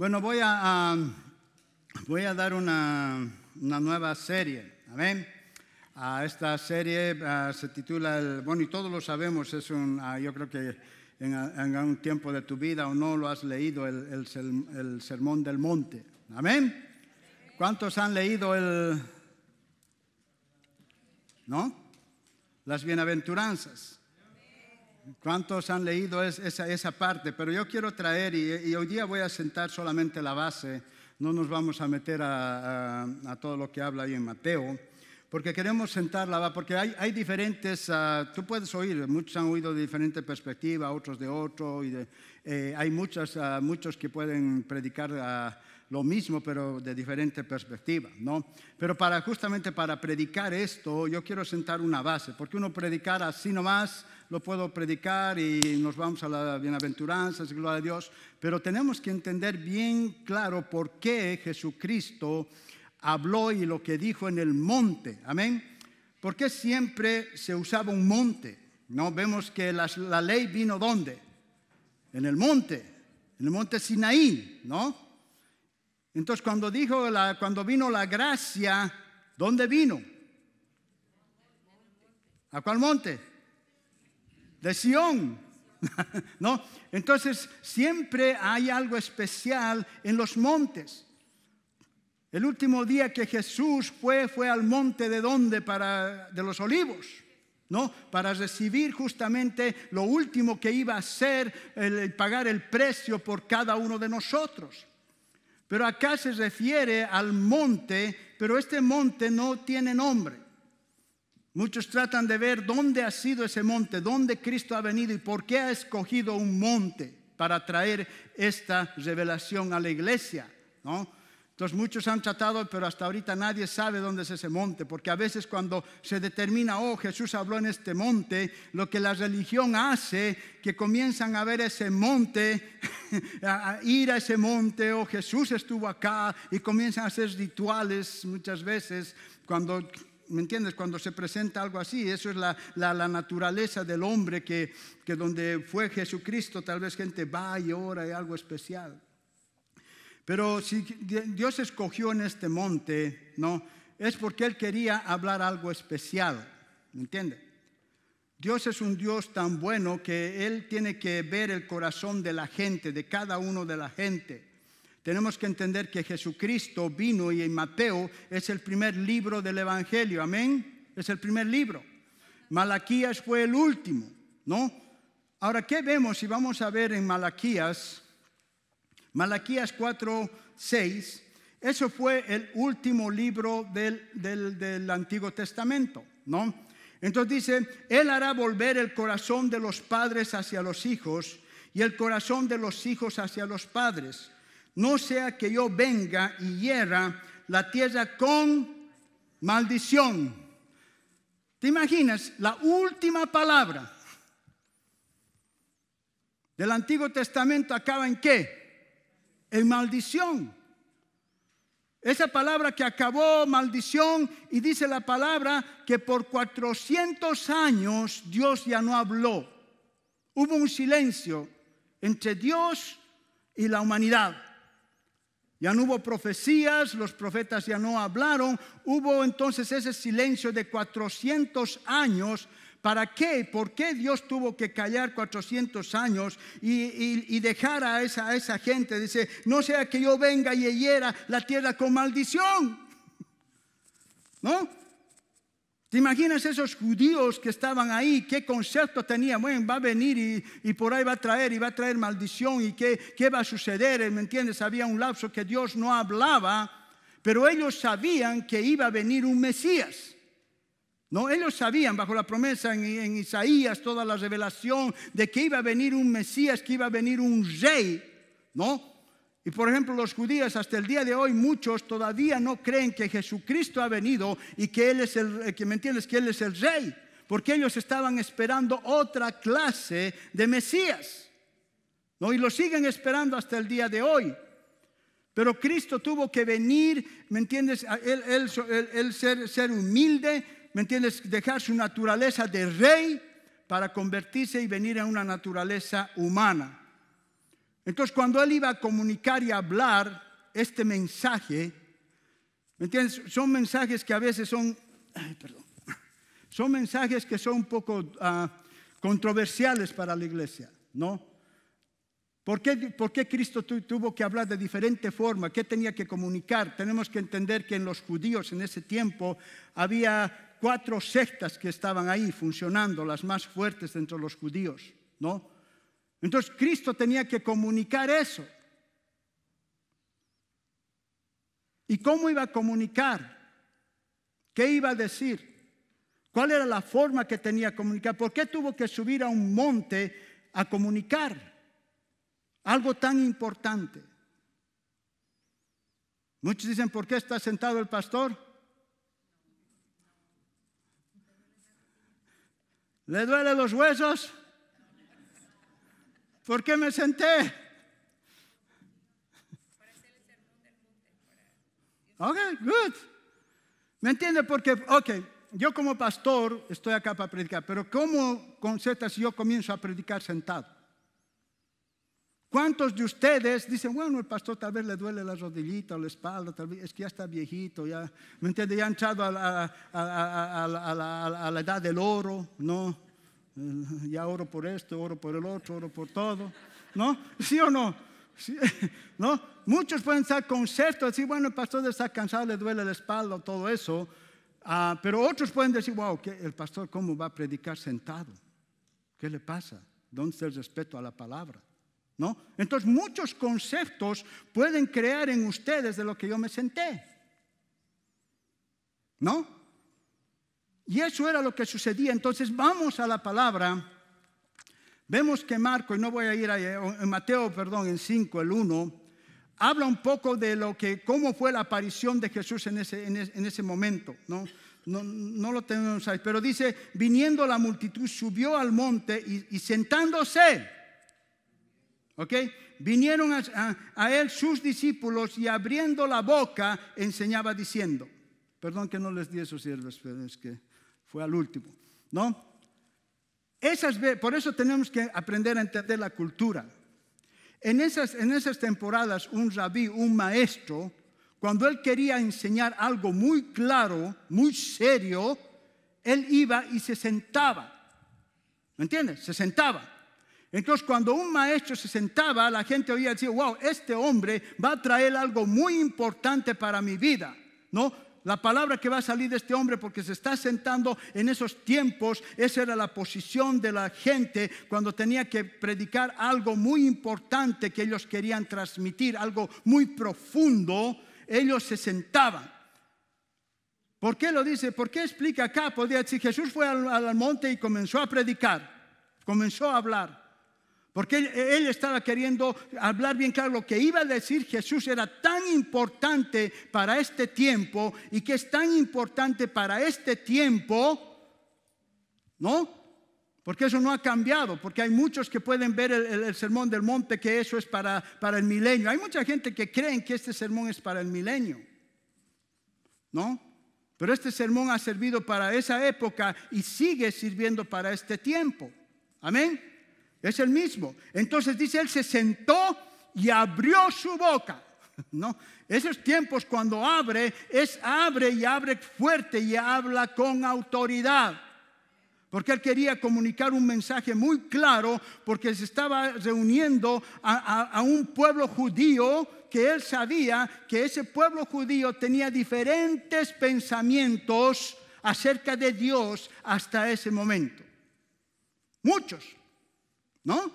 Bueno, voy a, voy a dar una, nueva serie. Amén. A esta serie se titula, el, bueno, y todos lo sabemos, es un, yo creo que en, algún tiempo de tu vida o no lo has leído, el, Sermón del Monte. Amén. ¿Cuántos han leído el... ¿No? Las bienaventuranzas. ¿Cuántos han leído esa, parte? Pero yo quiero traer, y, hoy día voy a sentar solamente la base, no nos vamos a meter a, todo lo que habla ahí en Mateo, porque queremos sentar la base, porque hay, diferentes, ah, tú puedes oír, muchos han oído de diferente perspectiva, otros de otro, y eh, hay muchas, ah, muchos que pueden predicar ah, lo mismo, pero de diferente perspectiva, ¿no? Pero para, justamente para predicar esto, yo quiero sentar una base, porque uno predicar así nomás, lo puedo predicar y nos vamos a la bienaventuranza, gloria a Dios, pero tenemos que entender bien claro por qué Jesucristo habló y lo que dijo en el monte, amén. ¿Por qué siempre se usaba un monte? No vemos que la, ley vino dónde? En el monte, en el monte Sinaí, ¿no? Entonces cuando dijo la, cuando vino la gracia, ¿dónde vino? ¿A cuál monte? de Sion ¿No? Entonces, siempre hay algo especial en los montes. El último día que Jesús fue, fue al monte de donde? Para, de los olivos, ¿no? Para recibir justamente lo último que iba a ser, el, pagar el precio por cada uno de nosotros. Pero acá se refiere al monte, pero este monte no tiene nombre. Muchos tratan de ver dónde ha sido ese monte, dónde Cristo ha venido y por qué ha escogido un monte para traer esta revelación a la iglesia, ¿no? Entonces muchos han tratado, pero hasta ahorita nadie sabe dónde es ese monte, porque a veces cuando se determina, oh, Jesús habló en este monte, lo que la religión hace, que comienzan a ver ese monte, a ir a ese monte, oh, Jesús estuvo acá, y comienzan a hacer rituales muchas veces, cuando ¿Me entiendes? Cuando se presenta algo así, eso es la, naturaleza del hombre que, que, donde fue Jesucristo, tal vez gente va y ora y algo especial. Pero si Dios escogió en este monte, ¿no? Es porque Él quería hablar algo especial, ¿me entiendes? Dios es un Dios tan bueno que Él tiene que ver el corazón de la gente, de cada uno de la gente. Tenemos que entender que Jesucristo vino y en Mateo es el primer libro del Evangelio, amén. Es el primer libro. Malaquías fue el último, ¿no? Ahora, ¿qué vemos si vamos a ver en Malaquías? Malaquías 4, 6. Eso fue el último libro del, del Antiguo Testamento, ¿no? Entonces dice, Él hará volver el corazón de los padres hacia los hijos y el corazón de los hijos hacia los padres no sea que yo venga y hierra la tierra con maldición. ¿Te imaginas la última palabra del Antiguo Testamento acaba en qué? En maldición. Esa palabra que acabó maldición y dice la palabra que por 400 años Dios ya no habló. Hubo un silencio entre Dios y la humanidad. Ya no hubo profecías, los profetas ya no hablaron, hubo entonces ese silencio de 400 años. ¿Para qué? ¿Por qué Dios tuvo que callar 400 años y, dejar a esa, esa gente? Dice, no sea que yo venga y hiera la tierra con maldición. ¿No? ¿Te imaginas esos judíos que estaban ahí? ¿Qué concepto tenían? Bueno, va a venir y, por ahí va a traer y va a traer maldición y qué, qué va a suceder. ¿Me entiendes? Había un lapso que Dios no hablaba, pero ellos sabían que iba a venir un Mesías. No, ellos sabían bajo la promesa en, en Isaías toda la revelación de que iba a venir un Mesías, que iba a venir un rey, ¿no? Y por ejemplo, los judíos hasta el día de hoy, muchos todavía no creen que Jesucristo ha venido y que Él es el, eh, que entiendes, que Él es el rey, porque ellos estaban esperando otra clase de Mesías. ¿no? Y lo siguen esperando hasta el día de hoy. Pero Cristo tuvo que venir, ¿me entiendes? Él, él, ser, ser humilde, ¿me entiendes? Dejar su naturaleza de rey para convertirse y venir a una naturaleza humana. Entonces, cuando él iba a comunicar y hablar este mensaje, ¿me entiendes? Son mensajes que a veces son, perdón, son mensajes que son un poco ah, controversiales para la iglesia, ¿no? ¿Por qué, ¿Por qué, Cristo tuvo que hablar de diferente forma? ¿Qué tenía que comunicar? Tenemos que entender que en los judíos en ese tiempo había cuatro sectas que estaban ahí funcionando, las más fuertes dentro de los judíos, ¿no? Entonces Cristo tenía que comunicar eso. ¿Y cómo iba a comunicar? ¿Qué iba a decir? ¿Cuál era la forma que tenía comunicar? ¿Por qué tuvo que subir a un monte a comunicar algo tan importante? Muchos dicen, ¿por qué está sentado el pastor? ¿Le duele los huesos? ¿Por qué me senté? Ok, good. ¿Me entiende? Porque, ok, yo como pastor estoy acá para predicar, pero ¿cómo concepta si yo comienzo a predicar sentado? ¿Cuántos de ustedes dicen, bueno, el pastor tal vez le duele la rodillita o la espalda, tal vez es que ya está viejito, ya, ¿me entiende? Ya ha entrado a la edad del oro, ¿no? ya oro por esto, oro por el otro, oro por todo. ¿No? ¿Sí o no? ¿No? Muchos pueden estar conceptos, decir, bueno, el pastor está cansado, le duele la espalda, todo eso. Ah, pero otros pueden decir, wow, el pastor cómo va a predicar sentado. ¿Qué le pasa? ¿Dónde está el respeto a la palabra? ¿No? Entonces muchos conceptos pueden crear en ustedes de lo que yo me senté. ¿No? Y eso era lo que sucedía. Entonces vamos a la palabra. Vemos que Marco, y no voy a ir a eh, Mateo, perdón, en 5, el 1, habla un poco de lo que, cómo fue la aparición de Jesús en ese, en ese, momento, ¿no? No, lo tenemos ahí, pero dice, viniendo la multitud, subió al monte y, sentándose, ¿ok? Vinieron a, él sus discípulos y abriendo la boca enseñaba diciendo, Perdón que no les di esos siervos, pero es que fue al último. ¿No? Esas, por eso tenemos que aprender a entender la cultura. En esas, en esas temporadas, un rabí, un maestro, cuando él quería enseñar algo muy claro, muy serio, él iba y se sentaba. ¿Me entiendes? Se sentaba. Entonces, cuando un maestro se sentaba, la gente oía decir, wow, este hombre va a traer algo muy importante para mi vida. ¿No? la palabra que va a salir de este hombre porque se está sentando en esos tiempos, esa era la posición de la gente cuando tenía que predicar algo muy importante que ellos querían transmitir, algo muy profundo, ellos se sentaban. ¿Por qué lo dice? ¿Por qué explica acá? Podría decir, Jesús fue al, al monte y comenzó a predicar, comenzó a hablar. Porque él, estaba queriendo hablar bien claro lo que iba a decir Jesús era tan importante para este tiempo y que es tan importante para este tiempo, ¿no? Porque eso no ha cambiado, porque hay muchos que pueden ver el, sermón del monte que eso es para, para el milenio. Hay mucha gente que creen que este sermón es para el milenio, ¿no? Pero este sermón ha servido para esa época y sigue sirviendo para este tiempo. Amén. Es el mismo. Entonces dice, él se sentó y abrió su boca. ¿No? Esos tiempos cuando abre, es abre y abre fuerte y habla con autoridad. Porque él quería comunicar un mensaje muy claro, porque se estaba reuniendo a, a un pueblo judío que él sabía que ese pueblo judío tenía diferentes pensamientos acerca de Dios hasta ese momento. Muchos. ¿No?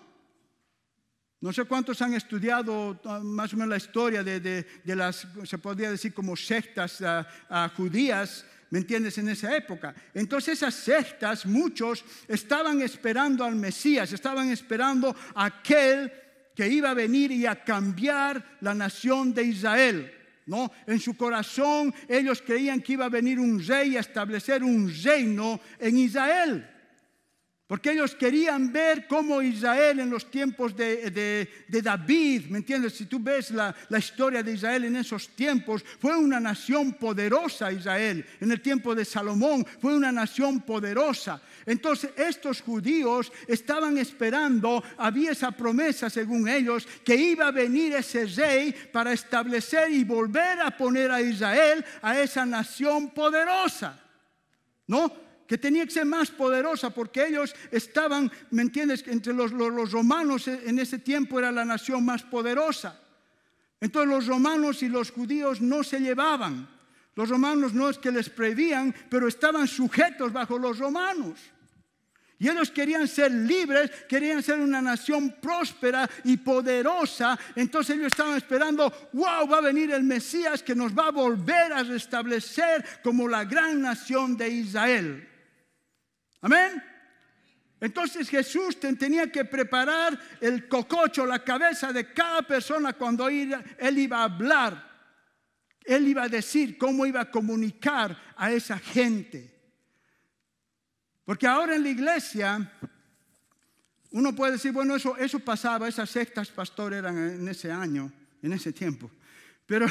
No sé cuántos han estudiado ah, más o menos la historia de, las, se podría decir, como sectas ah, ah, judías, ¿me entiendes? En esa época. Entonces esas sectas, muchos estaban esperando al Mesías, estaban esperando a aquel que iba a venir y a cambiar la nación de Israel. ¿No? En su corazón ellos creían que iba a venir un rey a establecer un reino en Israel. Porque ellos querían ver cómo Israel en los tiempos de, David, ¿me entiendes? Si tú ves la, la, historia de Israel en esos tiempos, fue una nación poderosa Israel. En el tiempo de Salomón fue una nación poderosa. Entonces estos judíos estaban esperando, había esa promesa según ellos, que iba a venir ese rey para establecer y volver a poner a Israel a esa nación poderosa. ¿No? que tenía que ser más poderosa porque ellos estaban, ¿me entiendes? Entre los, romanos en ese tiempo era la nación más poderosa. Entonces los romanos y los judíos no se llevaban. Los romanos no es que les prohibían, pero estaban sujetos bajo los romanos. Y ellos querían ser libres, querían ser una nación próspera y poderosa. Entonces ellos estaban esperando, wow, va a venir el Mesías que nos va a volver a restablecer como la gran nación de Israel. Amén. Entonces Jesús tenía que preparar el cococho, la cabeza de cada persona cuando él iba a hablar. Él iba a decir cómo iba a comunicar a esa gente. Porque ahora en la iglesia uno puede decir, bueno, eso, eso pasaba, esas sectas pastores eran en ese año, en ese tiempo. Pero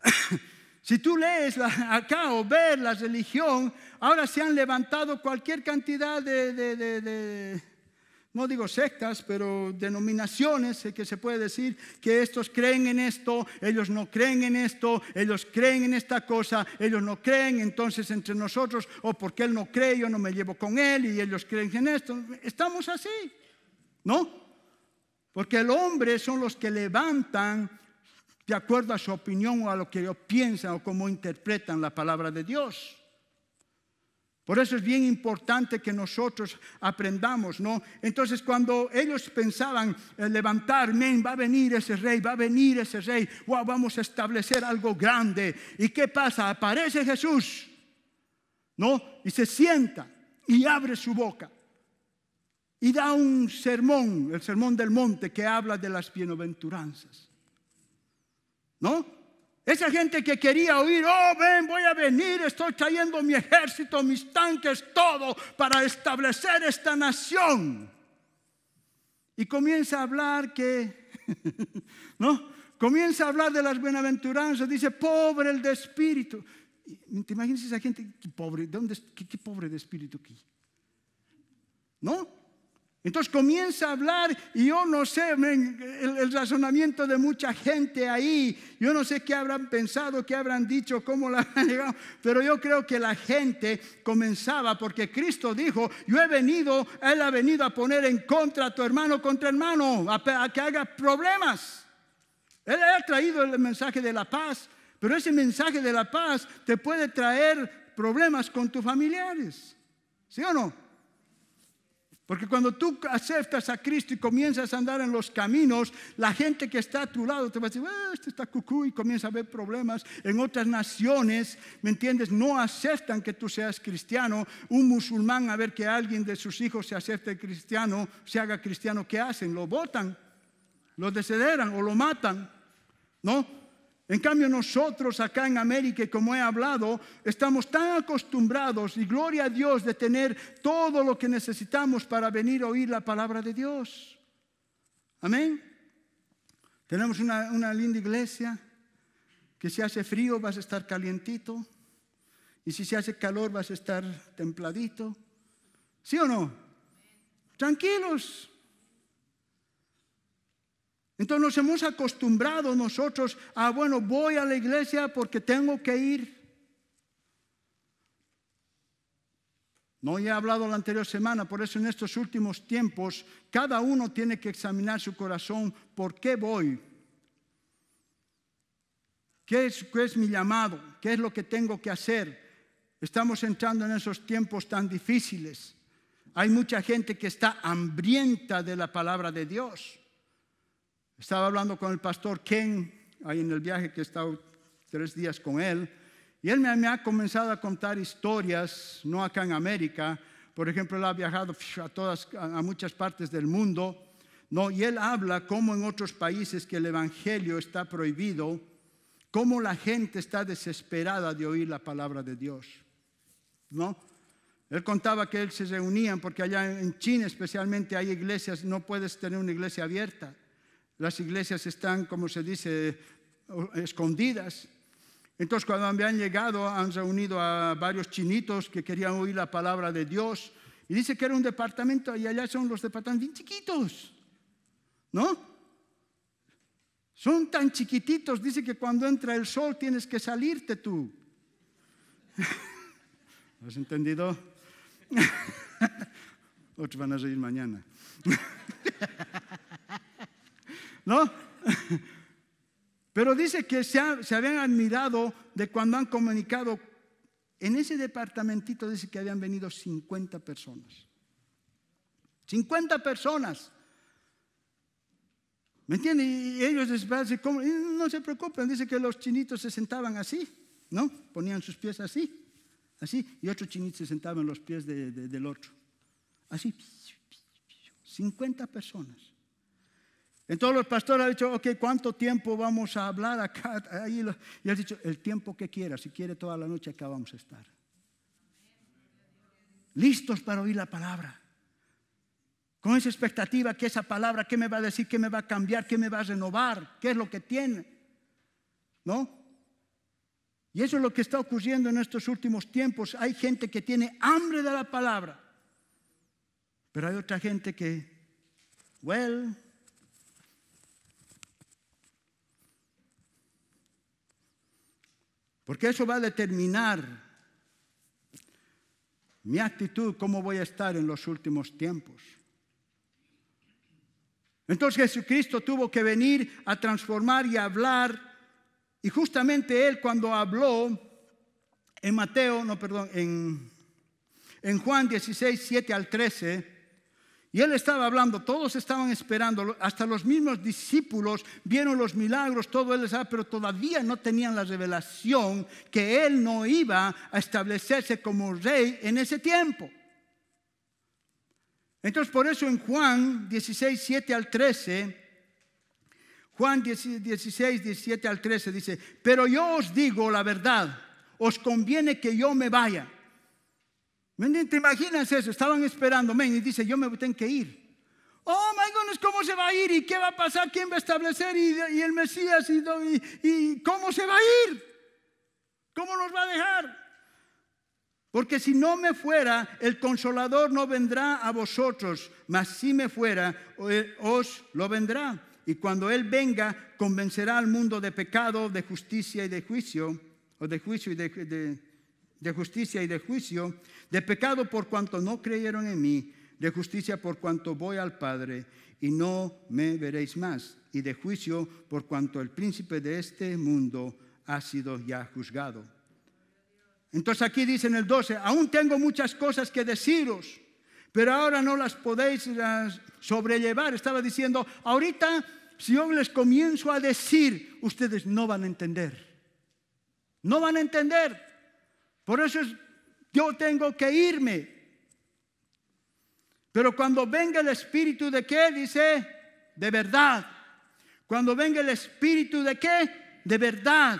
si tú lees acá o ves la religión, Ahora se han levantado cualquier cantidad de, no digo sectas, pero denominaciones eh, que se puede decir que estos creen en esto, ellos no creen en esto, ellos creen en esta cosa, ellos no creen, entonces entre nosotros, o oh, porque él no cree, yo no me llevo con él y ellos creen en esto. Estamos así, ¿no? Porque el hombre son los que levantan de acuerdo a su opinión o a lo que ellos piensan o cómo interpretan la palabra de Dios. Por eso es bien importante que nosotros aprendamos, ¿no? Entonces cuando ellos pensaban eh, levantar, men, va a venir ese rey, va a venir ese rey, wow, vamos a establecer algo grande. ¿Y qué pasa? Aparece Jesús, ¿no? Y se sienta y abre su boca y da un sermón, el sermón del monte que habla de las bienaventuranzas, ¿no? Esa gente que quería oír, oh, ven, voy a venir, estoy trayendo mi ejército, mis tanques, todo para establecer esta nación. Y comienza a hablar que, ¿no? Comienza a hablar de las bienaventuranzas, dice, pobre el de espíritu. ¿Te imaginas esa gente, pobre, ¿de dónde, qué pobre de espíritu aquí? ¿No? Entonces comienza a hablar y yo no sé el, razonamiento de mucha gente ahí, yo no sé qué habrán pensado, qué habrán dicho, cómo la han llegado, pero yo creo que la gente comenzaba porque Cristo dijo, yo he venido, Él ha venido a poner en contra a tu hermano contra hermano, a que haga problemas. Él ha traído el mensaje de la paz, pero ese mensaje de la paz te puede traer problemas con tus familiares, ¿sí o no? Porque cuando tú aceptas a Cristo y comienzas a andar en los caminos, la gente que está a tu lado te va a decir, ah, este está cucú y comienza a haber problemas. En otras naciones, ¿me entiendes? No aceptan que tú seas cristiano. Un musulmán a ver que alguien de sus hijos se acepte cristiano, se haga cristiano, ¿qué hacen? Lo votan, lo desederan o lo matan, ¿no? En cambio nosotros acá en América, como he hablado, estamos tan acostumbrados y gloria a Dios de tener todo lo que necesitamos para venir a oír la palabra de Dios. Amén. Tenemos una, linda iglesia que si hace frío vas a estar calientito y si se hace calor vas a estar templadito. ¿Sí o no? Tranquilos, entonces nos hemos acostumbrado nosotros a, bueno, voy a la iglesia porque tengo que ir. No he hablado la anterior semana, por eso en estos últimos tiempos cada uno tiene que examinar su corazón, ¿por qué voy? ¿Qué es, qué es mi llamado? ¿Qué es lo que tengo que hacer? Estamos entrando en esos tiempos tan difíciles. Hay mucha gente que está hambrienta de la palabra de Dios. Estaba hablando con el pastor Ken, ahí en el viaje que he estado tres días con él, y él me, ha comenzado a contar historias, no acá en América, por ejemplo, él ha viajado a, todas, a muchas partes del mundo, no, y él habla cómo en otros países que el Evangelio está prohibido, cómo la gente está desesperada de oír la palabra de Dios. ¿No? Él contaba que él se reunían porque allá en China especialmente hay iglesias, no puedes tener una iglesia abierta las iglesias están, como se dice, escondidas. Entonces cuando han llegado han reunido a varios chinitos que querían oír la palabra de Dios y dice que era un departamento y allá son los departamentos bien chiquitos, ¿no? Son tan chiquititos, dice que cuando entra el sol tienes que salirte tú. ¿Has entendido? Otros van a salir mañana. ¿no? Pero dice que se, habían admirado de cuando han comunicado. En ese departamentito dice que habían venido 50 personas. 50 personas. ¿Me entienden? Y ellos eh, no se preocupen, dice que los chinitos se sentaban así, ¿no? Ponían sus pies así, así, y otro chinito se sentaba en los pies del otro. Así, 50 personas. Entonces los pastores han dicho, ok, ¿cuánto tiempo vamos a hablar acá? y has dicho, el tiempo que quiera, si quiere toda la noche acá vamos a estar. Listos para oír la palabra. Con esa expectativa que esa palabra, ¿qué me va a decir? ¿Qué me va a cambiar? ¿Qué me va a renovar? ¿Qué es lo que tiene? ¿No? Y eso es lo que está ocurriendo en estos últimos tiempos. Hay gente que tiene hambre de la palabra, pero hay otra gente que, well, Porque eso va a determinar mi actitud, cómo voy a estar en los últimos tiempos. Entonces Jesucristo tuvo que venir a transformar y a hablar. Y justamente Él cuando habló en Mateo, no, perdón, en, en Juan 16, 7 al 13, y él estaba hablando, todos estaban esperando, hasta los mismos discípulos vieron los milagros, todo él estaba, pero todavía no tenían la revelación que él no iba a establecerse como rey en ese tiempo. Entonces por eso en Juan 16, 7 al 13, Juan 16, 17 al 13 dice, pero yo os digo la verdad, os conviene que yo me vaya ¿Te imaginas eso? Estaban esperando, men, y dice, yo me tengo que ir. Oh, my goodness, ¿cómo se va a ir? ¿Y qué va a pasar? ¿Quién va a establecer? ¿Y, y el Mesías? ¿Y, ¿Y cómo se va a ir? y qué va a pasar quién va a establecer y el mesías y y cómo se va a ir cómo nos va a dejar? Porque si no me fuera, el consolador no vendrá a vosotros, mas si me fuera, eh, os lo vendrá. Y cuando Él venga, convencerá al mundo de pecado, de justicia y de juicio, o de juicio de, de justicia y de juicio, de pecado por cuanto no creyeron en mí, de justicia por cuanto voy al Padre y no me veréis más, y de juicio por cuanto el príncipe de este mundo ha sido ya juzgado. Entonces aquí dice en el 12, aún tengo muchas cosas que deciros, pero ahora no las podéis sobrellevar. Estaba diciendo, ahorita si yo les comienzo a decir, ustedes no van a entender. No van a entender. Por eso es yo tengo que irme. Pero cuando venga el espíritu de qué, dice, de verdad. Cuando venga el espíritu de qué, de verdad.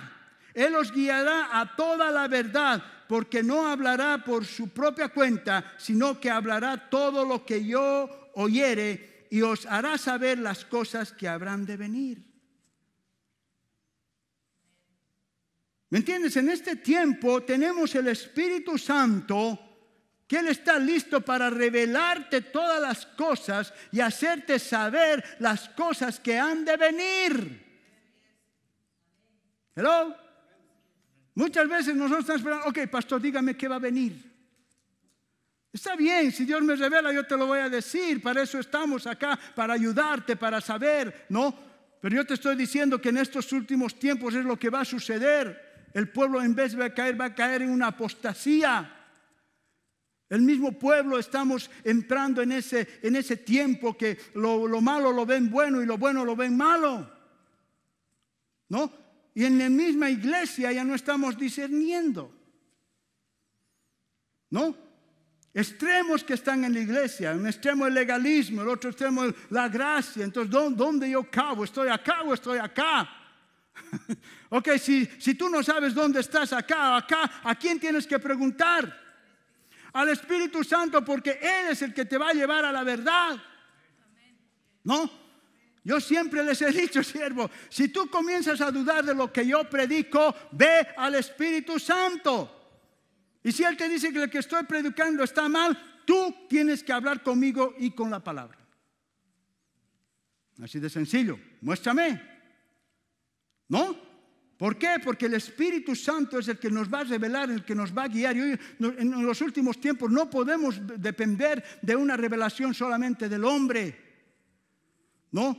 Él os guiará a toda la verdad, porque no hablará por su propia cuenta, sino que hablará todo lo que yo oyere y os hará saber las cosas que habrán de venir. ¿Me entiendes? En este tiempo tenemos el Espíritu Santo que Él está listo para revelarte todas las cosas y hacerte saber las cosas que han de venir. ¿Hello? Muchas veces nosotros estamos esperando, ok, pastor, dígame qué va a venir. Está bien, si Dios me revela, yo te lo voy a decir. Para eso estamos acá, para ayudarte, para saber, ¿no? Pero yo te estoy diciendo que en estos últimos tiempos es lo que va a suceder el pueblo en vez de caer, va a caer en una apostasía. El mismo pueblo estamos entrando en ese, en ese tiempo que lo, malo lo ven bueno y lo bueno lo ven malo. ¿No? Y en la misma iglesia ya no estamos discerniendo. ¿No? Extremos que están en la iglesia, un extremo el legalismo, el otro extremo la gracia. Entonces, ¿dónde yo cabo? ¿Estoy acá o estoy acá? ok, si, si tú no sabes dónde estás acá, acá, ¿a quién tienes que preguntar? Al Espíritu Santo, porque Él es el que te va a llevar a la verdad. ¿No? Yo siempre les he dicho, siervo, si tú comienzas a dudar de lo que yo predico, ve al Espíritu Santo. Y si Él te dice que lo que estoy predicando está mal, tú tienes que hablar conmigo y con la palabra. Así de sencillo, muéstrame. ¿No? ¿Por qué? Porque el Espíritu Santo es el que nos va a revelar, el que nos va a guiar. Y hoy, en los últimos tiempos no podemos depender de una revelación solamente del hombre. ¿No?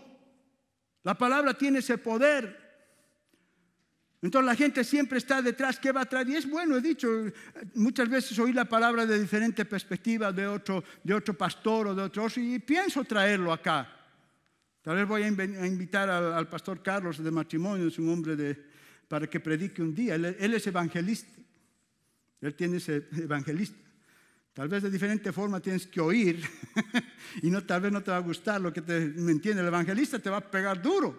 La palabra tiene ese poder. Entonces la gente siempre está detrás, ¿qué va a traer? Y es bueno, he dicho, muchas veces oí la palabra de diferente perspectiva, de otro, de otro pastor o de otro, y pienso traerlo acá. Tal vez voy a invitar al, pastor Carlos de matrimonio, es un hombre de, para que predique un día. Él, es evangelista. Él tiene ese evangelista. Tal vez de diferente forma tienes que oír y no, tal vez no te va a gustar lo que te me entiende. El evangelista te va a pegar duro,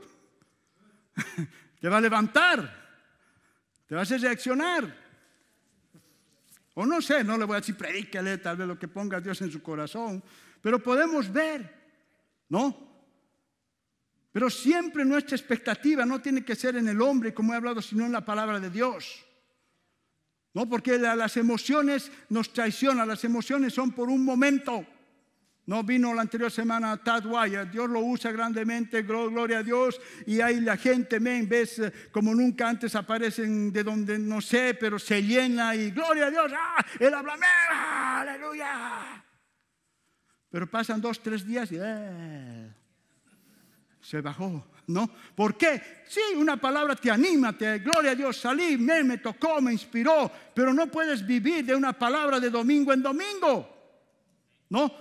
te va a levantar, te va a hacer reaccionar. O no sé, no le voy a decir, predíquele tal vez lo que ponga Dios en su corazón, pero podemos ver, ¿no? Pero siempre nuestra expectativa no tiene que ser en el hombre, como he hablado, sino en la palabra de Dios. No, porque las emociones nos traicionan, las emociones son por un momento. No vino la anterior semana Tad Dios lo usa grandemente, gloria a Dios, y ahí la gente, men, ves eh, como nunca antes aparecen de donde no sé, pero se llena y gloria a Dios, él ah, habla, ah, aleluya. Pero pasan dos, tres días y... Eh, se bajó, ¿no? ¿Por qué? Sí, una palabra te anima, te gloria a Dios, salí, me, me tocó, me inspiró, pero no puedes vivir de una palabra de domingo en domingo, ¿no?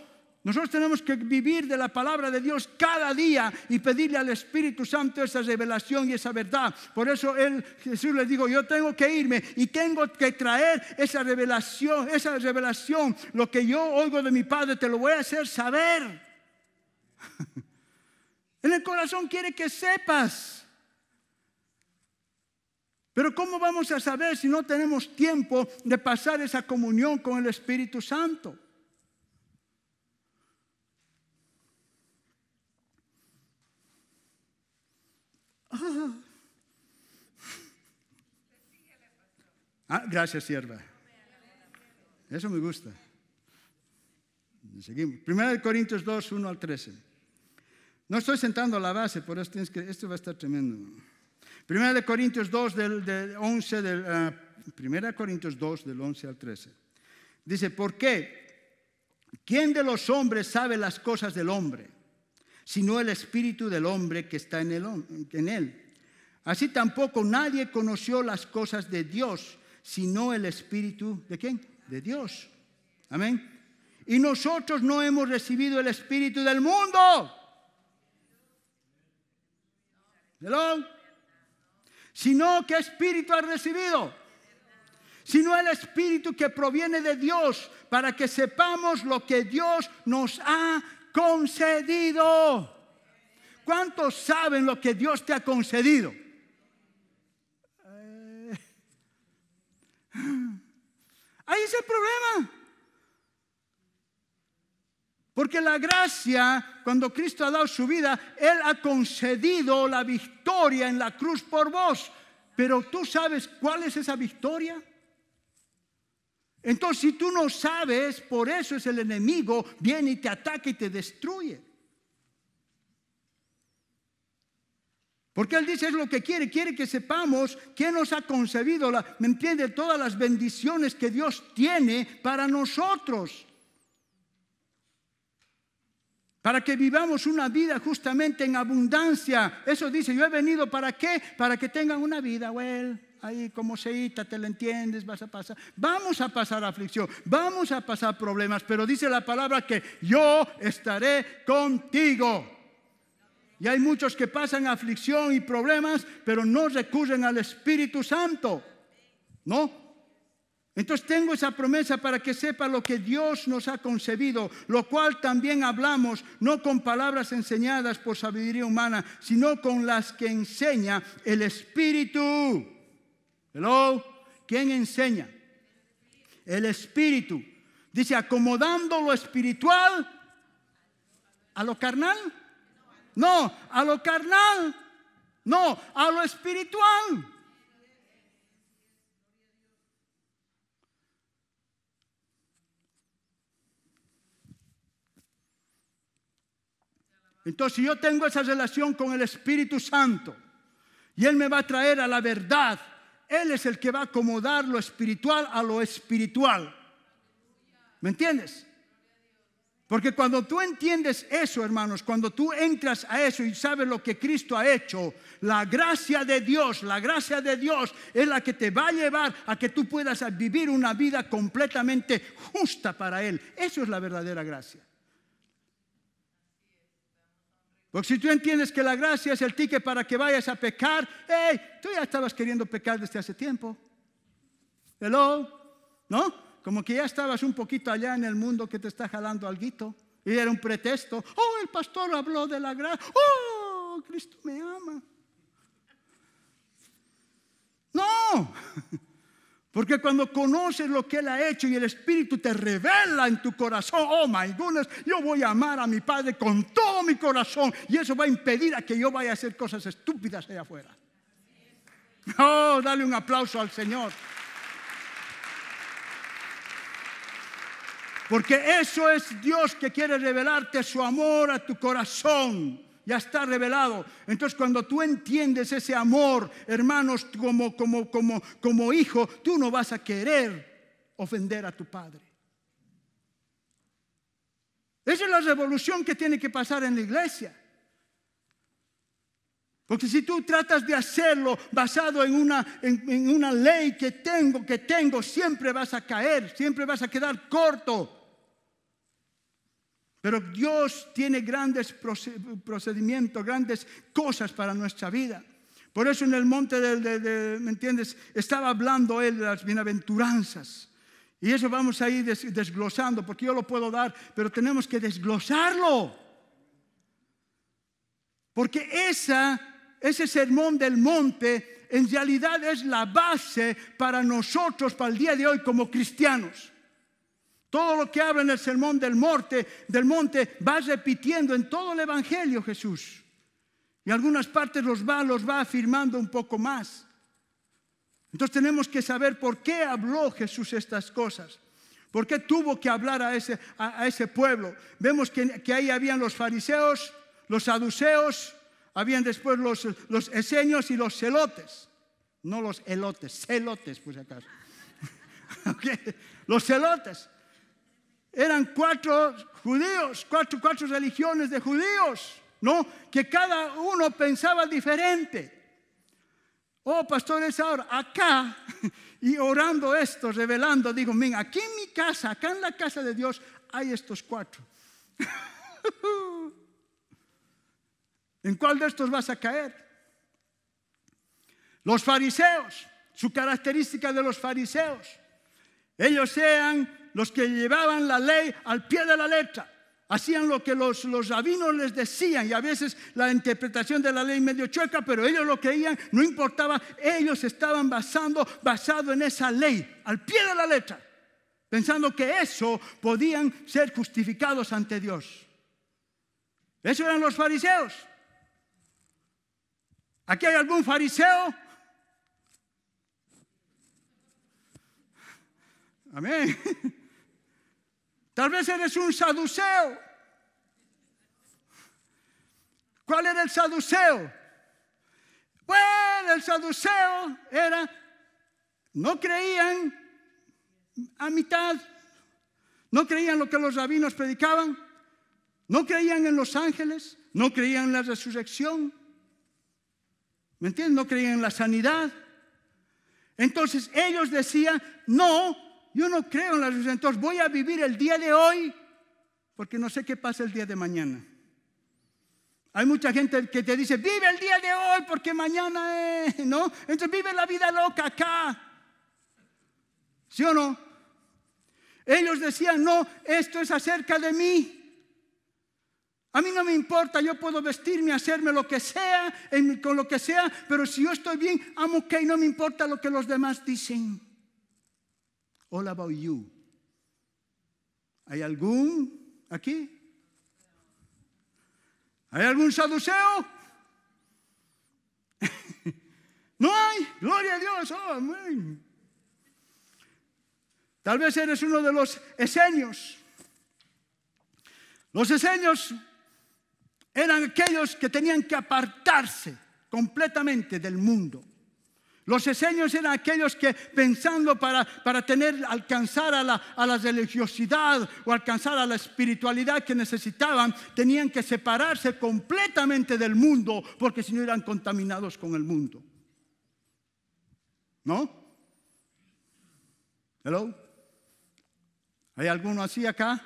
Nosotros tenemos que vivir de la palabra de Dios cada día y pedirle al Espíritu Santo esa revelación y esa verdad. Por eso él, Jesús le digo: yo tengo que irme y tengo que traer esa revelación, esa revelación, lo que yo oigo de mi Padre, te lo voy a hacer saber. En el corazón quiere que sepas. Pero ¿cómo vamos a saber si no tenemos tiempo de pasar esa comunión con el Espíritu Santo? Ah. ah gracias, sierva. Eso me gusta. Seguimos. Primera de Corintios 2, 1 al 13. No estoy sentando la base, Por eso tienes que, esto va a estar tremendo. Primera de Corintios 2 del, 11 ah, Primera Corintios 2 del 11 al 13. Dice, ¿por qué? ¿Quién de los hombres sabe las cosas del hombre, sino el espíritu del hombre que está en, el, él? Así tampoco nadie conoció las cosas de Dios, sino el espíritu de quién? De Dios. Amén. Y nosotros no hemos recibido el espíritu del mundo si Sino, ¿qué espíritu has recibido? Sino el espíritu que proviene de Dios para que sepamos lo que Dios nos ha concedido. ¿Cuántos saben lo que Dios te ha concedido? Eh. Ahí es el problema. Porque la gracia, cuando Cristo ha dado su vida, Él ha concedido la victoria en la cruz por vos. Pero tú sabes cuál es esa victoria. Entonces, si tú no sabes, por eso es el enemigo, viene y te ataca y te destruye. Porque Él dice es lo que quiere, quiere que sepamos que nos ha concebido, la, ¿me entiende? Todas las bendiciones que Dios tiene para nosotros para que vivamos una vida justamente en abundancia. Eso dice, yo he venido para qué? Para que tengan una vida, well, ahí como seita, te lo entiendes, vas a pasar. Vamos a pasar aflicción, vamos a pasar problemas, pero dice la palabra que yo estaré contigo. Y hay muchos que pasan aflicción y problemas, pero no recurren al Espíritu Santo. ¿No? Entonces tengo esa promesa para que sepa lo que Dios nos ha concebido, lo cual también hablamos no con palabras enseñadas por sabiduría humana, sino con las que enseña el Espíritu. Hello, ¿quién enseña? El Espíritu. Dice, acomodando lo espiritual a lo carnal. No, a lo carnal. No, a lo espiritual. Entonces, yo tengo esa relación con el Espíritu Santo y Él me va a traer a la verdad, Él es el que va a acomodar lo espiritual a lo espiritual. ¿Me entiendes? Porque cuando tú entiendes eso, hermanos, cuando tú entras a eso y sabes lo que Cristo ha hecho, la gracia de Dios, la gracia de Dios es la que te va a llevar a que tú puedas vivir una vida completamente justa para Él. Eso es la verdadera gracia. Porque si tú entiendes que la gracia es el ticket para que vayas a pecar, hey, tú ya estabas queriendo pecar desde hace tiempo. Hello, ¿no? Como que ya estabas un poquito allá en el mundo que te está jalando alguito. Y era un pretexto. Oh, el pastor habló de la gracia. Oh, Cristo me ama. No. Porque cuando conoces lo que Él ha hecho y el Espíritu te revela en tu corazón, oh my goodness, yo voy a amar a mi Padre con todo mi corazón y eso va a impedir a que yo vaya a hacer cosas estúpidas allá afuera. Oh, dale un aplauso al Señor. Porque eso es Dios que quiere revelarte su amor a tu corazón ya está revelado. Entonces cuando tú entiendes ese amor, hermanos, como, como, como, como hijo, tú no vas a querer ofender a tu padre. Esa es la revolución que tiene que pasar en la iglesia. Porque si tú tratas de hacerlo basado en una, en, en una ley que tengo, que tengo, siempre vas a caer, siempre vas a quedar corto. Pero Dios tiene grandes procedimientos, grandes cosas para nuestra vida. Por eso en el monte del ¿me entiendes? Estaba hablando él de las bienaventuranzas. Y eso vamos a ir desglosando, porque yo lo puedo dar, pero tenemos que desglosarlo. Porque ese sermón del monte en realidad es la base para nosotros, para el día de hoy como cristianos. Todo lo que habla en el sermón del monte, del monte va repitiendo en todo el Evangelio Jesús. Y algunas partes los va, los va afirmando un poco más. Entonces tenemos que saber por qué habló Jesús estas cosas. ¿Por qué tuvo que hablar a ese, a, ese pueblo? Vemos que, ahí habían los fariseos, los saduceos, habían después los, los eseños y los celotes. No los elotes, celotes, pues acaso. Los celotes eran cuatro judíos, cuatro, cuatro religiones de judíos, ¿no? Que cada uno pensaba diferente. Oh, pastores, ahora acá y orando esto, revelando, digo, miren, aquí en mi casa, acá en la casa de Dios, hay estos cuatro. ¿En cuál de estos vas a caer? Los fariseos, su característica de los fariseos, ellos sean los que llevaban la ley al pie de la letra. Hacían lo que los, los rabinos les decían y a veces la interpretación de la ley medio chueca, pero ellos lo creían, no importaba, ellos estaban basando, basado en esa ley, al pie de la letra, pensando que eso podían ser justificados ante Dios. Eso eran los fariseos. ¿Aquí hay algún fariseo? Amén. Tal vez eres un saduceo. ¿Cuál era el saduceo? Bueno, el saduceo era, no creían a mitad, no creían lo que los rabinos predicaban, no creían en los ángeles, no creían en la resurrección, ¿me entiendes? No creían en la sanidad. Entonces ellos decían, no, yo no creo en las resurrección, entonces voy a vivir el día de hoy porque no sé qué pasa el día de mañana. Hay mucha gente que te dice, vive el día de hoy porque mañana es, ¿no? Entonces vive la vida loca acá. ¿Sí o no? Ellos decían, no, esto es acerca de mí. A mí no me importa, yo puedo vestirme, hacerme lo que sea, con lo que sea, pero si yo estoy bien, amo que no me importa lo que los demás dicen all about you. ¿Hay algún aquí? ¿Hay algún saduceo? no hay, gloria a Dios, oh, Tal vez eres uno de los esenios. Los esenios eran aquellos que tenían que apartarse completamente del mundo. Los eseños eran aquellos que pensando para, para tener, alcanzar a la, a la, religiosidad o alcanzar a la espiritualidad que necesitaban, tenían que separarse completamente del mundo porque si no eran contaminados con el mundo. ¿No? ¿Hello? ¿Hay alguno así acá?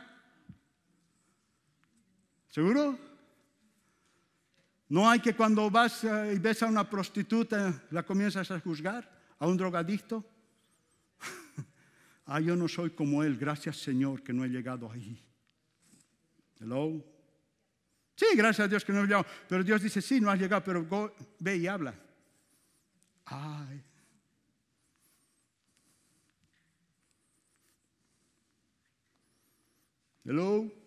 ¿Seguro? No hay que cuando vas eh, y ves a una prostituta la comienzas a juzgar, a un drogadicto. ah, yo no soy como él, gracias Señor que no he llegado ahí. Hello. Sí, gracias a Dios que no he llegado. Pero Dios dice, sí, no has llegado, pero ve y habla. Ay. Hello.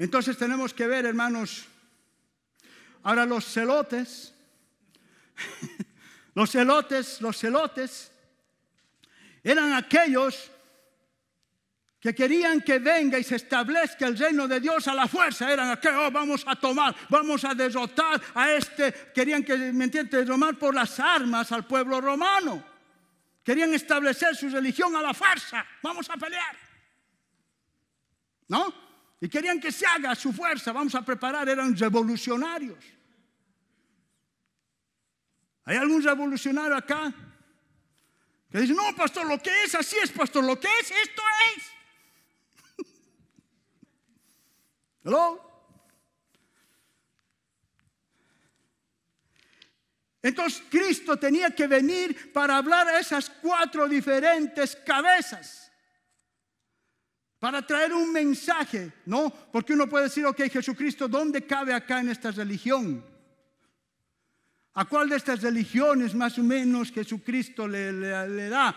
Entonces tenemos que ver, hermanos, ahora los celotes, los celotes, los celotes, eran aquellos que querían que venga y se establezca el reino de Dios a la fuerza. Eran aquellos, oh, vamos a tomar, vamos a derrotar a este. Querían que, ¿me entiendes?, tomar por las armas al pueblo romano. Querían establecer su religión a la fuerza. Vamos a pelear. ¿No? Y querían que se haga su fuerza, vamos a preparar, eran revolucionarios. ¿Hay algún revolucionario acá? Que dice, no, pastor, lo que es, así es, pastor, lo que es, esto es. Entonces Cristo tenía que venir para hablar a esas cuatro diferentes cabezas para traer un mensaje, ¿no? Porque uno puede decir, ok, Jesucristo, ¿dónde cabe acá en esta religión? ¿A cuál de estas religiones más o menos Jesucristo le, le, da?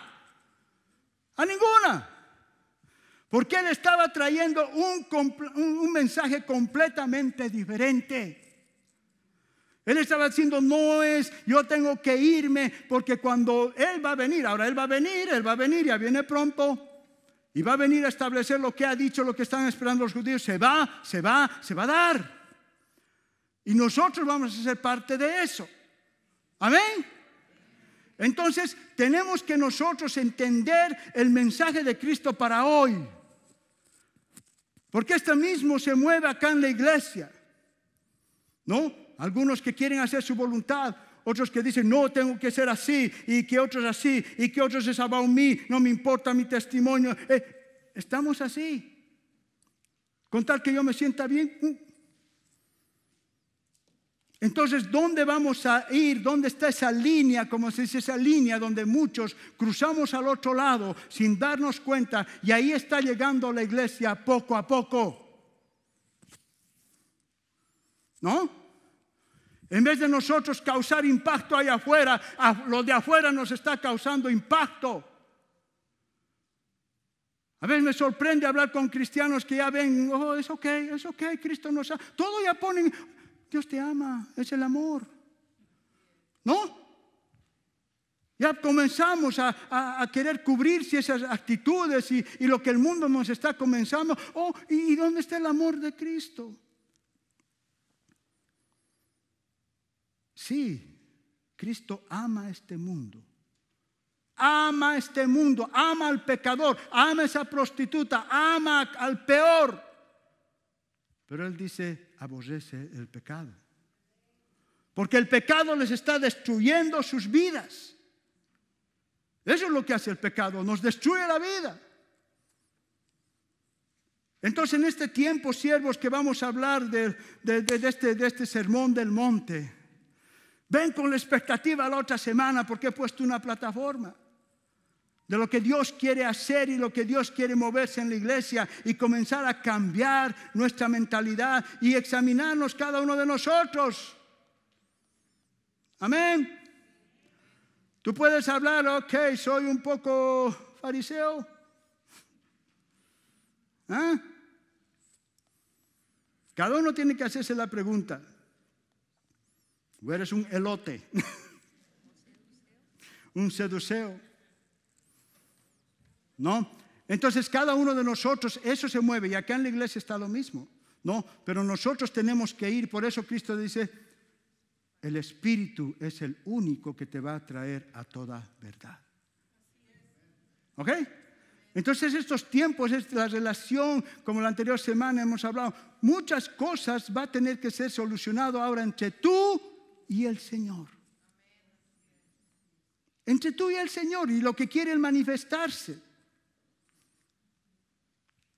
A ninguna. Porque él estaba trayendo un, un mensaje completamente diferente. Él estaba diciendo, no es, yo tengo que irme, porque cuando Él va a venir, ahora Él va a venir, Él va a venir, ya viene pronto, y va a venir a establecer lo que ha dicho, lo que están esperando los judíos. Se va, se va, se va a dar. Y nosotros vamos a ser parte de eso. Amén. Entonces tenemos que nosotros entender el mensaje de Cristo para hoy. Porque este mismo se mueve acá en la iglesia. ¿No? Algunos que quieren hacer su voluntad, otros que dicen, no, tengo que ser así, y que otros así, y que otros es about mí, no me importa mi testimonio. Eh, estamos así. Con tal que yo me sienta bien. Uh. Entonces, ¿dónde vamos a ir? ¿Dónde está esa línea, como se dice, esa línea donde muchos cruzamos al otro lado sin darnos cuenta? Y ahí está llegando la iglesia poco a poco. ¿No? En vez de nosotros causar impacto ahí afuera, lo de afuera nos está causando impacto. A veces me sorprende hablar con cristianos que ya ven, oh, es ok, es ok, Cristo nos ama. Todo ya ponen, Dios te ama, es el amor. ¿No? Ya comenzamos a, querer cubrirse esas actitudes y, lo que el mundo nos está comenzando. Oh, ¿y dónde está el amor de Cristo? Sí, Cristo ama este mundo. Ama este mundo, ama al pecador, ama esa prostituta, ama al peor. Pero Él dice, aborrece el pecado. Porque el pecado les está destruyendo sus vidas. Eso es lo que hace el pecado, nos destruye la vida. Entonces en este tiempo, siervos, que vamos a hablar de, este, de este sermón del monte, Ven con la expectativa la otra semana porque he puesto una plataforma de lo que Dios quiere hacer y lo que Dios quiere moverse en la iglesia y comenzar a cambiar nuestra mentalidad y examinarnos cada uno de nosotros. Amén. Tú puedes hablar, ok, soy un poco fariseo. ¿Ah? Cada uno tiene que hacerse la pregunta, o eres un elote, un seduceo. ¿No? Entonces cada uno de nosotros, eso se mueve y acá en la iglesia está lo mismo. ¿No? Pero nosotros tenemos que ir, por eso Cristo dice, el Espíritu es el único que te va a traer a toda verdad. ¿Ok? Entonces estos tiempos, la relación, como la anterior semana hemos hablado, muchas cosas va a tener que ser solucionado ahora entre tú y el Señor. Entre tú y el Señor y lo que quiere manifestarse.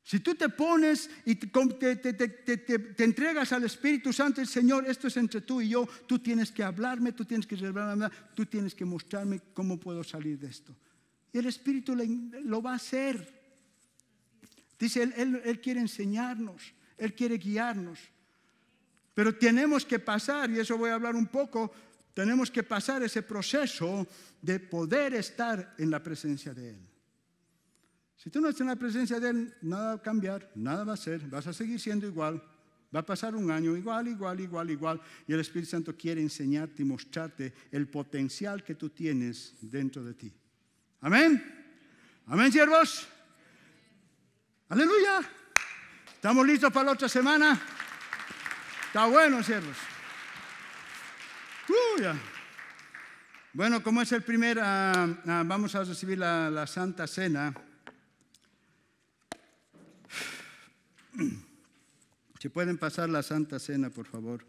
Si tú te pones y te, entregas al Espíritu Santo, el Señor, esto es entre tú y yo, tú tienes que hablarme, tú tienes que tú tienes que mostrarme cómo puedo salir de esto. Y el Espíritu lo va a hacer. Dice, él quiere enseñarnos, Él quiere guiarnos. Pero tenemos que pasar, y eso voy a hablar un poco, tenemos que pasar ese proceso de poder estar en la presencia de Él. Si tú no estás en la presencia de Él, nada va a cambiar, nada va a ser, vas a seguir siendo igual. Va a pasar un año igual, igual, igual, igual. Y el Espíritu Santo quiere enseñarte y mostrarte el potencial que tú tienes dentro de ti. Amén. Amén, siervos. Aleluya. ¿Estamos listos para la otra semana? Está bueno, siervos. Uh, bueno, como es el primer, ah, ah, vamos a recibir la, la Santa Cena. Si pueden pasar la Santa Cena, por favor.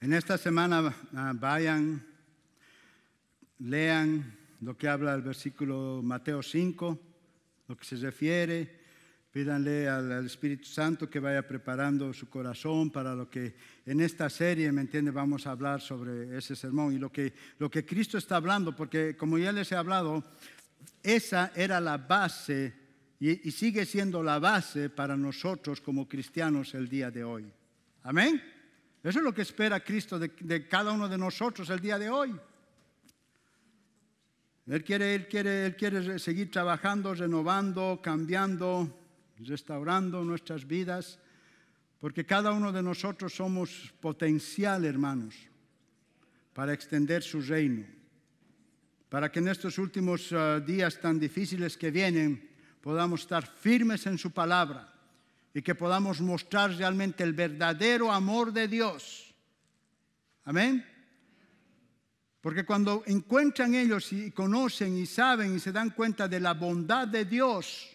En esta semana ah, vayan, lean lo que habla el versículo Mateo 5, lo que se refiere. Pídanle al, Espíritu Santo que vaya preparando su corazón para lo que en esta serie, ¿me entiende? Vamos a hablar sobre ese sermón y lo que, lo que Cristo está hablando, porque como ya les he hablado, esa era la base y sigue siendo la base para nosotros como cristianos el día de hoy. Amén. Eso es lo que espera Cristo de, cada uno de nosotros el día de hoy. Él quiere, él, quiere, él quiere seguir trabajando, renovando, cambiando, restaurando nuestras vidas, porque cada uno de nosotros somos potencial, hermanos, para extender su reino, para que en estos últimos ah, días tan difíciles que vienen podamos estar firmes en su palabra, y que podamos mostrar realmente el verdadero amor de Dios. Amén. Porque cuando encuentran ellos y conocen y saben y se dan cuenta de la bondad de Dios,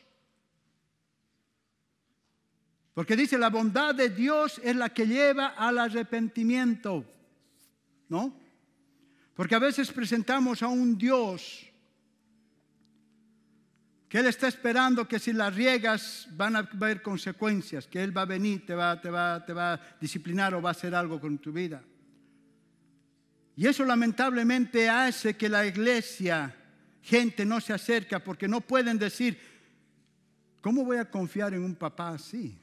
porque dice la bondad de Dios es la que lleva al arrepentimiento, ¿no? Porque a veces presentamos a un Dios que Él está esperando que si las riegas van a haber consecuencias, que Él va a venir, te va, te va a disciplinar o va a hacer algo con tu vida. Y eso lamentablemente hace que la iglesia, gente no se acerca porque no pueden decir, ¿cómo voy a confiar en un papá así?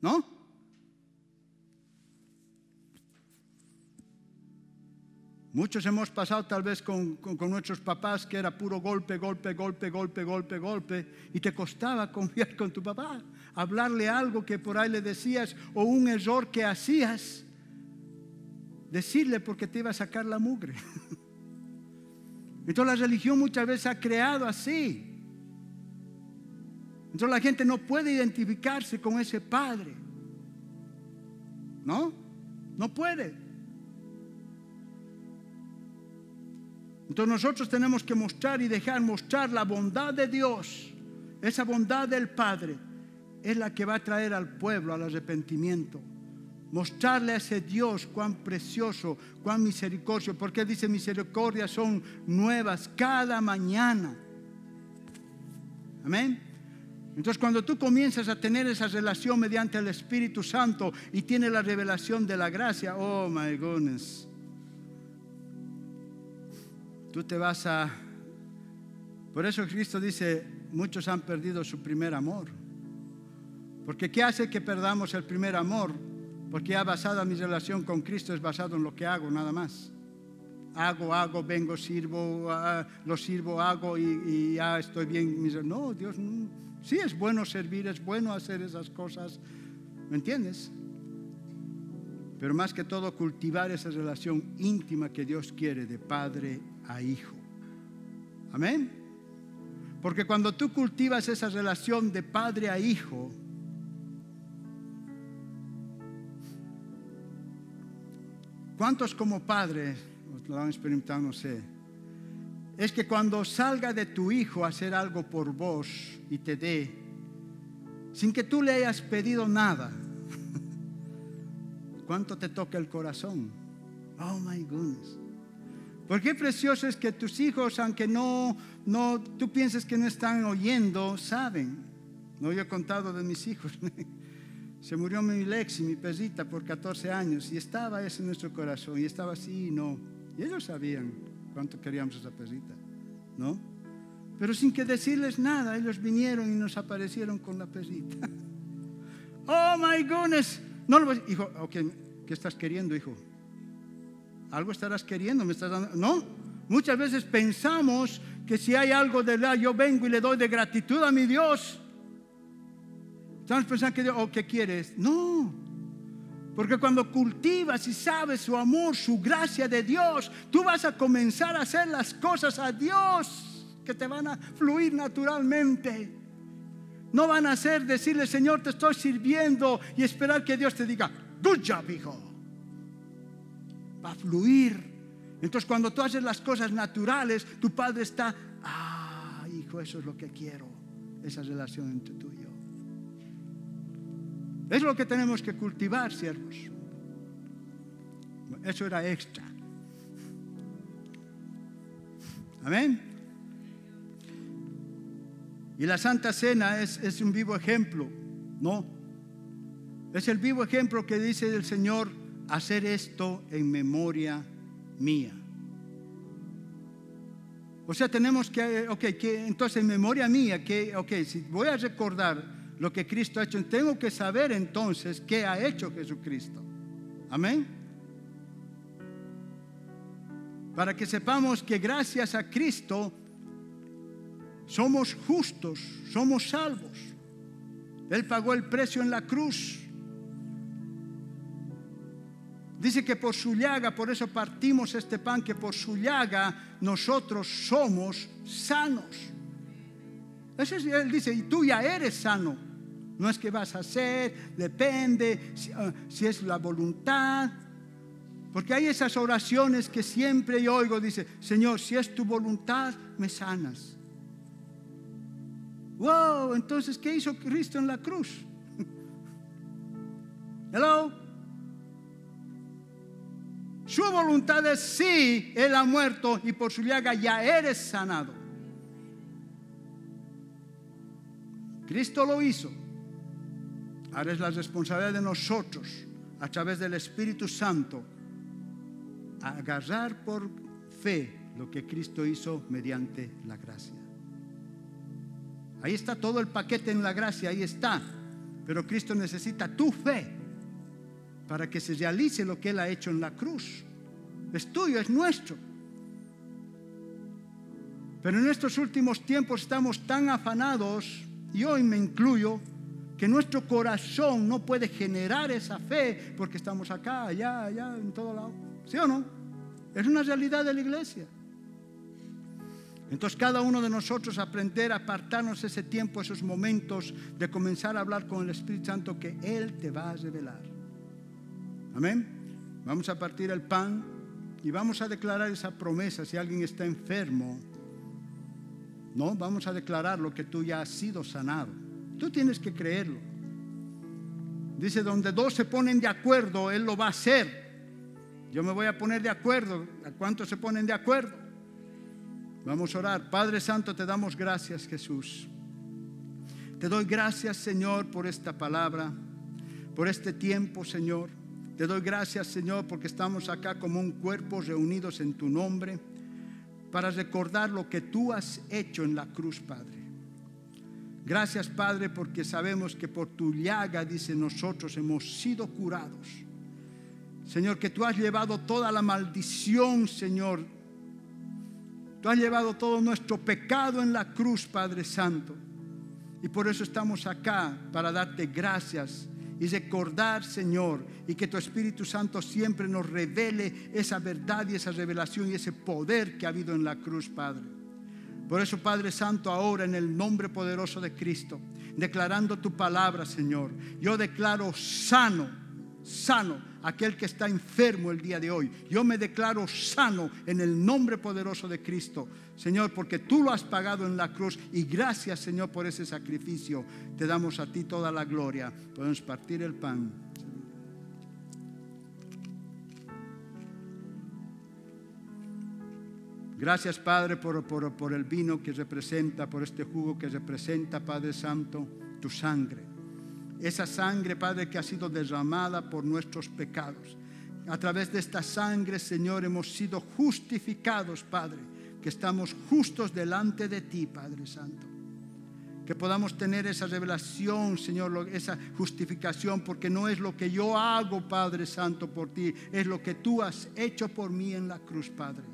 ¿No? Muchos hemos pasado tal vez con, nuestros papás que era puro golpe, golpe, golpe, golpe, golpe, golpe, y te costaba confiar con tu papá, hablarle algo que por ahí le decías o un error que hacías, decirle porque te iba a sacar la mugre. Entonces la religión muchas veces ha creado así. Entonces la gente no puede identificarse con ese padre. ¿No? No puede. Entonces nosotros tenemos que mostrar y dejar mostrar la bondad de Dios. Esa bondad del Padre es la que va a traer al pueblo al arrepentimiento. Mostrarle a ese Dios cuán precioso, cuán misericordioso, porque dice misericordias son nuevas cada mañana. Amén. Entonces cuando tú comienzas a tener esa relación mediante el Espíritu Santo y tienes la revelación de la gracia, oh my goodness, tú te vas a... Por eso Cristo dice, muchos han perdido su primer amor. Porque ¿qué hace que perdamos el primer amor? Porque ha basada mi relación con Cristo es basado en lo que hago, nada más. Hago, hago, vengo, sirvo, ah, lo sirvo, hago y, ya estoy bien. No, Dios, mm, sí es bueno servir, es bueno hacer esas cosas, ¿me entiendes? Pero más que todo cultivar esa relación íntima que Dios quiere de padre hijo. Amén. Porque cuando tú cultivas esa relación de padre a hijo, ¿cuántos como padres lo han experimentado? No sé. Es que cuando salga de tu hijo a hacer algo por vos y te dé, sin que tú le hayas pedido nada, ¿cuánto te toca el corazón? Oh my goodness. Porque precioso es que tus hijos, aunque no, no, tú pienses que no están oyendo, saben. No, yo he contado de mis hijos. Se murió mi Lexi, mi pesita, por 14 años y estaba eso en nuestro corazón y estaba así y no. Y ellos sabían cuánto queríamos esa pesita, ¿no? Pero sin que decirles nada, ellos vinieron y nos aparecieron con la pesita. oh my goodness. No lo voy a... Hijo, ¿qué estás queriendo, hijo? algo estarás queriendo, me estás dando. No, muchas veces pensamos que si hay algo de la, yo vengo y le doy de gratitud a mi Dios. Estamos pensando que Dios, oh, ¿qué quieres? No, porque cuando cultivas y sabes su amor, su gracia de Dios, tú vas a comenzar a hacer las cosas a Dios que te van a fluir naturalmente. No van a ser decirle, Señor, te estoy sirviendo y esperar que Dios te diga, good hijo va a fluir. Entonces cuando tú haces las cosas naturales, tu padre está, ah, hijo, eso es lo que quiero, esa relación entre tú y yo. Es lo que tenemos que cultivar, siervos. Eso era extra. Amén. Y la Santa Cena es, es un vivo ejemplo, ¿no? Es el vivo ejemplo que dice el Señor hacer esto en memoria mía. O sea, tenemos que, ok, que, entonces en memoria mía, que, ok, si voy a recordar lo que Cristo ha hecho, tengo que saber entonces qué ha hecho Jesucristo. Amén. Para que sepamos que gracias a Cristo somos justos, somos salvos. Él pagó el precio en la cruz. Dice que por su llaga, por eso partimos este pan, que por su llaga nosotros somos sanos. Eso él dice, y tú ya eres sano. No es que vas a hacer, depende ah, si, es la voluntad. Porque hay esas oraciones que siempre yo oigo, dice, Señor, si es tu voluntad, me sanas. Wow, entonces, ¿qué hizo Cristo en la cruz? Hello. Su voluntad es sí, Él ha muerto y por su llaga ya eres sanado. Cristo lo hizo. Ahora es la responsabilidad de nosotros, a través del Espíritu Santo, agarrar por fe lo que Cristo hizo mediante la gracia. Ahí está todo el paquete en la gracia, ahí está. Pero Cristo necesita tu fe para que se realice lo que Él ha hecho en la cruz. Es tuyo, es nuestro. Pero en estos últimos tiempos estamos tan afanados, y hoy me incluyo, que nuestro corazón no puede generar esa fe porque estamos acá, allá, allá, en todo lado. ¿Sí o no? Es una realidad de la iglesia. Entonces cada uno de nosotros aprender a apartarnos ese tiempo, esos momentos de comenzar a hablar con el Espíritu Santo que Él te va a revelar. Amén. Vamos a partir el pan y vamos a declarar esa promesa si alguien está enfermo. No, vamos a declarar lo que tú ya has sido sanado. Tú tienes que creerlo. Dice, donde dos se ponen de acuerdo, Él lo va a hacer. Yo me voy a poner de acuerdo. ¿A cuántos se ponen de acuerdo? Vamos a orar. Padre Santo, te damos gracias, Jesús. Te doy gracias, Señor, por esta palabra, por este tiempo, Señor. Te doy gracias, Señor, porque estamos acá como un cuerpo reunidos en tu nombre para recordar lo que tú has hecho en la cruz, Padre. Gracias, Padre, porque sabemos que por tu llaga, dice, nosotros hemos sido curados. Señor, que tú has llevado toda la maldición, Señor. Tú has llevado todo nuestro pecado en la cruz, Padre Santo. Y por eso estamos acá, para darte gracias y recordar, Señor, y que tu Espíritu Santo siempre nos revele esa verdad y esa revelación y ese poder que ha habido en la cruz, Padre. Por eso, Padre Santo, ahora en el nombre poderoso de Cristo, declarando tu palabra, Señor, yo declaro sano sano aquel que está enfermo el día de hoy. Yo me declaro sano en el nombre poderoso de Cristo, Señor, porque tú lo has pagado en la cruz y gracias, Señor, por ese sacrificio. Te damos a ti toda la gloria. Podemos partir el pan. Gracias, Padre, por, por el vino que representa, por este jugo que representa, Padre Santo, tu sangre esa sangre, Padre, que ha sido derramada por nuestros pecados. A través de esta sangre, Señor, hemos sido justificados, Padre, que estamos justos delante de ti, Padre Santo. Que podamos tener esa revelación, Señor, esa justificación, porque no es lo que yo hago, Padre Santo, por ti, es lo que tú has hecho por mí en la cruz, Padre.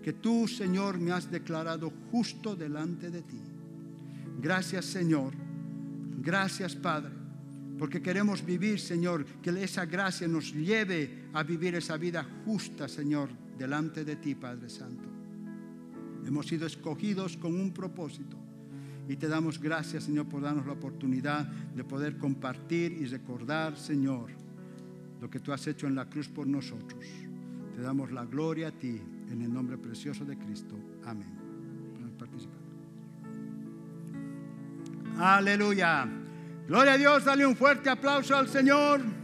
Que tú, Señor, me has declarado justo delante de ti. Gracias, Señor. Gracias, Padre porque queremos vivir, Señor, que esa gracia nos lleve a vivir esa vida justa, Señor, delante de ti, Padre Santo. Hemos sido escogidos con un propósito. Y te damos gracias, Señor, por darnos la oportunidad de poder compartir y recordar, Señor, lo que tú has hecho en la cruz por nosotros. Te damos la gloria a ti, en el nombre precioso de Cristo. Amén. Aleluya. Gloria a Dios, dale un fuerte aplauso al Señor.